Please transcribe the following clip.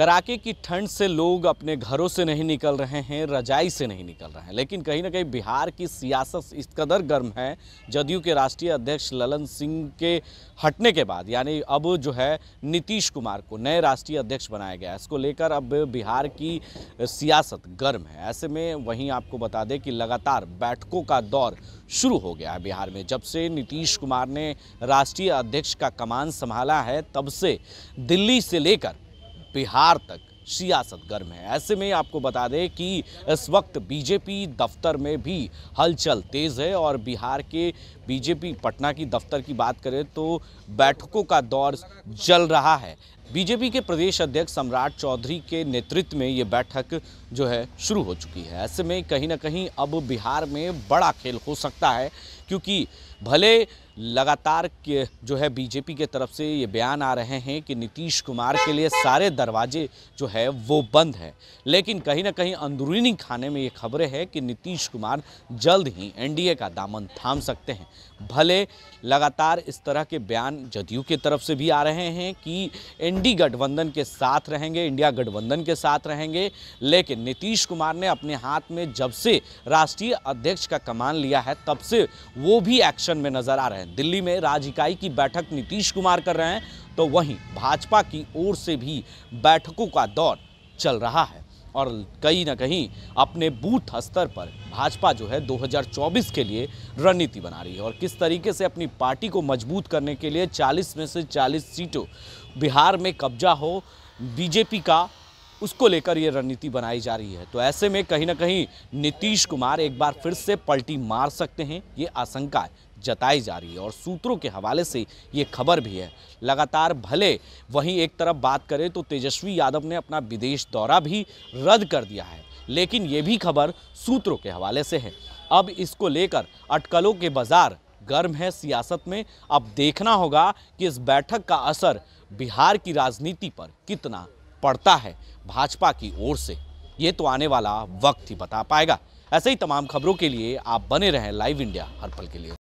कड़ाके की ठंड से लोग अपने घरों से नहीं निकल रहे हैं रजाई से नहीं निकल रहे हैं लेकिन कहीं ना कहीं बिहार की सियासत इस कदर गर्म है जदयू के राष्ट्रीय अध्यक्ष ललन सिंह के हटने के बाद यानी अब जो है नीतीश कुमार को नए राष्ट्रीय अध्यक्ष बनाया गया है इसको लेकर अब बिहार की सियासत गर्म है ऐसे में वहीं आपको बता दें कि लगातार बैठकों का दौर शुरू हो गया है बिहार में जब से नीतीश कुमार ने राष्ट्रीय अध्यक्ष का कमान संभाला है तब से दिल्ली से लेकर बिहार तक सियासत गर्म है ऐसे में आपको बता दें कि इस वक्त बीजेपी दफ्तर में भी हलचल तेज़ है और बिहार के बीजेपी पटना की दफ्तर की बात करें तो बैठकों का दौर जल रहा है बीजेपी के प्रदेश अध्यक्ष सम्राट चौधरी के नेतृत्व में ये बैठक जो है शुरू हो चुकी है ऐसे में कहीं ना कहीं अब बिहार में बड़ा खेल हो सकता है क्योंकि भले लगातार के जो है बीजेपी के तरफ से ये बयान आ रहे हैं कि नीतीश कुमार के लिए सारे दरवाजे जो है वो बंद हैं लेकिन कहीं ना कहीं अंदरूनी खाने में ये खबरें हैं कि नीतीश कुमार जल्द ही एनडीए का दामन थाम सकते हैं भले लगातार इस तरह के बयान जदयू के तरफ से भी आ रहे हैं कि एन इंडी गठबंधन के साथ रहेंगे इंडिया गठबंधन के साथ रहेंगे लेकिन नीतीश कुमार ने अपने हाथ में जब से राष्ट्रीय अध्यक्ष का कमान लिया है तब से वो भी एक्शन में नजर आ रहे हैं दिल्ली में राज इकाई की बैठक नीतीश कुमार कर रहे हैं तो वहीं भाजपा की ओर से भी बैठकों का दौर चल रहा है और कहीं ना कहीं अपने बूथ स्तर पर भाजपा जो है 2024 के लिए रणनीति बना रही है और किस तरीके से अपनी पार्टी को मजबूत करने के लिए 40 में से 40 सीटों बिहार में कब्जा हो बीजेपी का उसको लेकर ये रणनीति बनाई जा रही है तो ऐसे में कहीं ना कहीं नीतीश कुमार एक बार फिर से पलटी मार सकते हैं ये आशंका है जताई जा रही है और सूत्रों के हवाले से ये खबर भी है लगातार भले वहीं एक तरफ बात करें तो तेजस्वी यादव ने अपना विदेश दौरा भी रद्द कर दिया है लेकिन ये भी खबर सूत्रों के हवाले से है अब इसको लेकर अटकलों के बाजार गर्म है सियासत में अब देखना होगा कि इस बैठक का असर बिहार की राजनीति पर कितना पड़ता है भाजपा की ओर से ये तो आने वाला वक्त ही बता पाएगा ऐसे ही तमाम खबरों के लिए आप बने रहें लाइव इंडिया हर पल के लिए